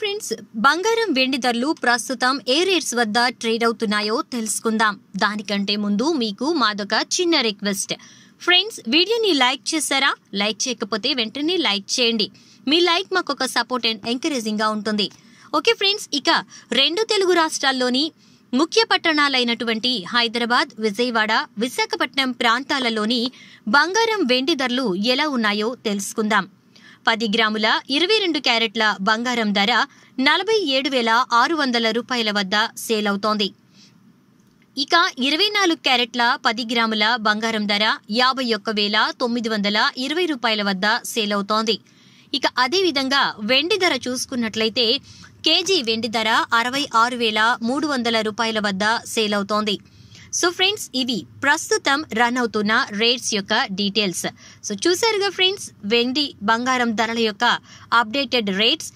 friends బంగారం వెండి ధరలు ప్రస్తుతం ఏ రేట్స్ వద్ద ట్రేడ్ అవుతున్నాయో తెలుసుకుందాం దానికంటే ముందు మీకు మాదొక చిన్న రిక్వెస్ట్ ఫ్రెండ్స్ వీడియోని లైక్ చేశారా లైక్ చేయకపోతే వెంటనే లైక్ చేయండి మీ లైక్ మాకు ఒక సపోర్ట్ అండ్ ఎంకరేజింగ్గా ఉంటుంది ఓకే ఫ్రెండ్స్ ఇక రెండు తెలుగు రాష్ట్రాల్లోని ముఖ్య పట్టణాలైనటువంటి హైదరాబాద్ విజయవాడ విశాఖపట్నం ప్రాంతాలలోని బంగారం వెండి ధరలు ఎలా ఉన్నాయో తెలుసుకుందాం పది గ్రాముల ఇరవై రెండు క్యారెట్ల బంగారం ధర నలభై ఏడు వేల ఆరు వందల రూపాయల వద్ద సేల్ అవుతోంది ఇక ఇరవై నాలుగు క్యారెట్ల పది గ్రాముల బంగారం ధర యాభై ఒక్క వేల తొమ్మిది వందల ఇరవై రూపాయల వద్ద సేల్ అవుతోంది ఇక అదేవిధంగా వెండి ధర చూసుకున్నట్లయితే కేజీ వెండి ధర అరవై ఆరు వేల మూడు వందల రూపాయల వద్ద సేల్ అవుతోంది సో ఫ్రెండ్స్ ఇవి ప్రస్తుతం రన్ అవుతున్న రేట్స్ యొక్క డీటెయిల్స్ సో చూసారుగా ఫ్రెండ్స్ వెండి బంగారం ధరల యొక్క అప్డేటెడ్ రేట్స్